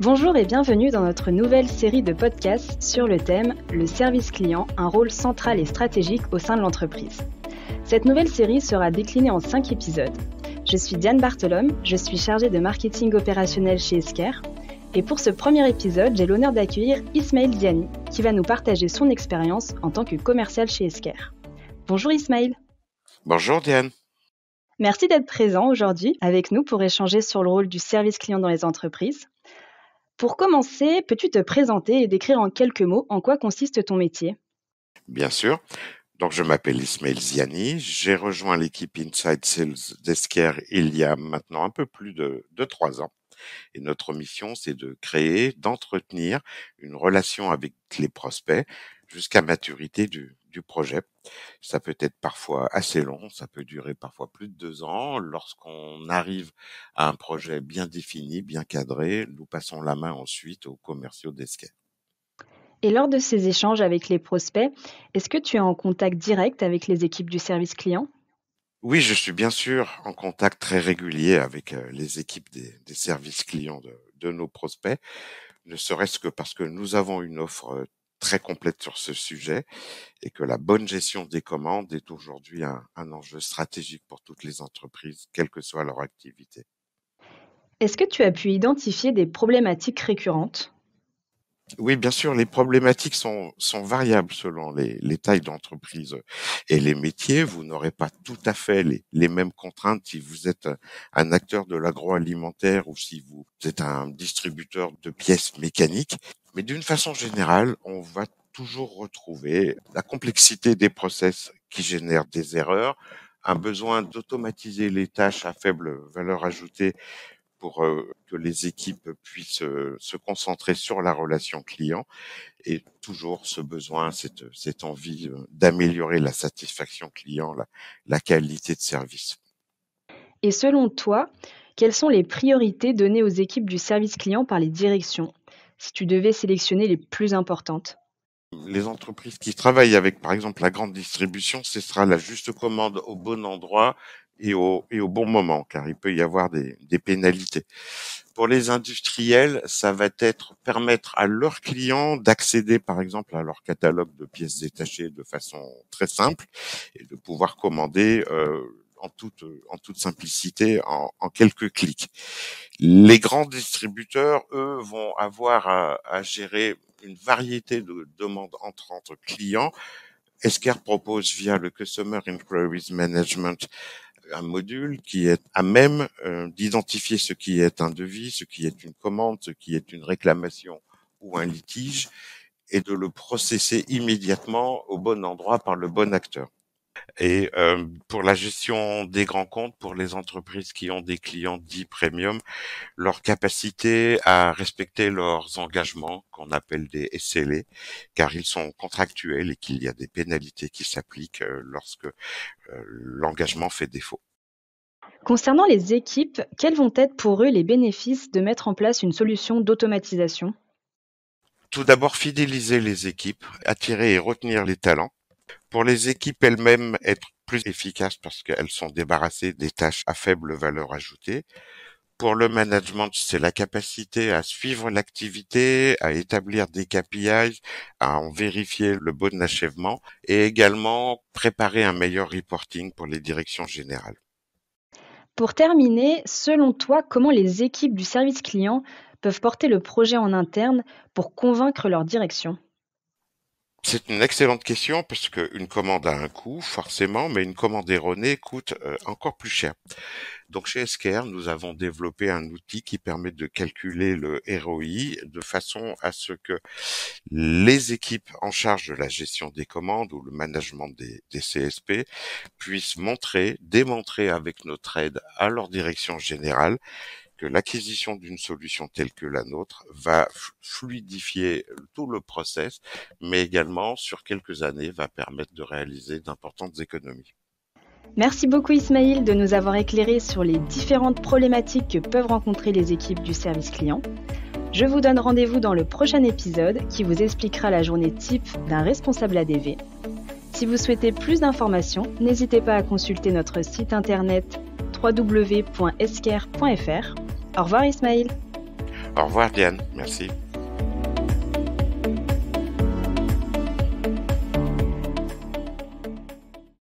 Bonjour et bienvenue dans notre nouvelle série de podcasts sur le thème Le service client, un rôle central et stratégique au sein de l'entreprise. Cette nouvelle série sera déclinée en cinq épisodes. Je suis Diane Bartholome, je suis chargée de marketing opérationnel chez Esker, Et pour ce premier épisode, j'ai l'honneur d'accueillir Ismaël Diani, qui va nous partager son expérience en tant que commercial chez Esker. Bonjour Ismaël. Bonjour Diane. Merci d'être présent aujourd'hui avec nous pour échanger sur le rôle du service client dans les entreprises. Pour commencer, peux-tu te présenter et décrire en quelques mots en quoi consiste ton métier Bien sûr. Donc, je m'appelle Ismail Ziani. J'ai rejoint l'équipe Inside Sales d'Esquire il y a maintenant un peu plus de, de trois ans. Et notre mission, c'est de créer, d'entretenir une relation avec les prospects jusqu'à maturité du, du projet. Ça peut être parfois assez long, ça peut durer parfois plus de deux ans. Lorsqu'on arrive à un projet bien défini, bien cadré, nous passons la main ensuite aux commerciaux d'esquet. Et lors de ces échanges avec les prospects, est-ce que tu es en contact direct avec les équipes du service client oui, je suis bien sûr en contact très régulier avec euh, les équipes des, services clients de, de, nos prospects, ne serait-ce que parce que nous avons une offre euh, très complète sur ce sujet et que la bonne gestion des commandes est aujourd'hui un, enjeu stratégique pour toutes les entreprises, quelle que soit leur activité. Est-ce que tu as pu identifier des problématiques récurrentes oui, bien sûr, les problématiques sont, variables selon les, tailles d'entreprise et les métiers. Vous n'aurez pas tout à fait les, les, mêmes contraintes si vous êtes un acteur de l'agroalimentaire ou si vous êtes un distributeur de pièces mécaniques. Mais d'une façon générale, on va toujours retrouver la complexité des process qui génèrent des erreurs, un besoin d'automatiser les tâches à faible valeur ajoutée pour euh, que les équipes puissent euh, se concentrer sur la relation client et toujours ce besoin, cette, cette envie euh, d'améliorer la satisfaction client, la, la qualité de service. Et selon toi, quelles sont les priorités données aux équipes du service client par les directions, si tu devais sélectionner les plus importantes les entreprises qui travaillent avec, par exemple, la grande distribution, ce sera la juste commande au bon endroit et au, et au bon moment, car il peut y avoir des, des pénalités. Pour les industriels, ça va être permettre à leurs clients d'accéder, par exemple, à leur catalogue de pièces détachées de façon très simple et de pouvoir commander euh, en toute, en toute simplicité en, en, quelques clics. Les grands distributeurs, eux, vont avoir à, à gérer une variété de demandes entrantes clients. Esker propose via le Customer Inquiries Management un module qui est à même euh, d'identifier ce qui est un devis, ce qui est une commande, ce qui est une réclamation ou un litige, et de le processer immédiatement au bon endroit par le bon acteur. Et euh, pour la gestion des grands comptes, pour les entreprises qui ont des clients dits premium, leur capacité à respecter leurs engagements, qu'on appelle des SLA, e, car ils sont contractuels et qu'il y a des pénalités qui s'appliquent euh, lorsque euh, l'engagement fait défaut. Concernant les équipes, quels vont être pour eux les bénéfices de mettre en place une solution d'automatisation Tout d'abord, fidéliser les équipes, attirer et retenir les talents pour les équipes elles-mêmes, être plus efficaces parce qu'elles sont débarrassées des tâches à faible valeur ajoutée. Pour le management, c'est la capacité à suivre l'activité, à établir des KPIs, à en vérifier le bon achèvement et également préparer un meilleur reporting pour les directions générales. Pour terminer, selon toi, comment les équipes du service client peuvent porter le projet en interne pour convaincre leur direction c'est une excellente question parce qu'une commande a un coût, forcément, mais une commande erronée coûte euh, encore plus cher. Donc chez SKR, nous avons développé un outil qui permet de calculer le ROI de façon à ce que les équipes en charge de la gestion des commandes ou le management des CSP puissent montrer, démontrer avec notre aide à leur direction générale que l'acquisition d'une solution telle que la nôtre va fluidifier tout le process, mais également sur quelques années va permettre de réaliser d'importantes économies. Merci beaucoup Ismail de nous avoir éclairé sur les différentes problématiques que peuvent rencontrer les équipes du service client. Je vous donne rendez-vous dans le prochain épisode qui vous expliquera la journée type d'un responsable ADV. Si vous souhaitez plus d'informations, n'hésitez pas à consulter notre site internet www.skr.fr. Au revoir Ismaël. Au revoir Diane, merci.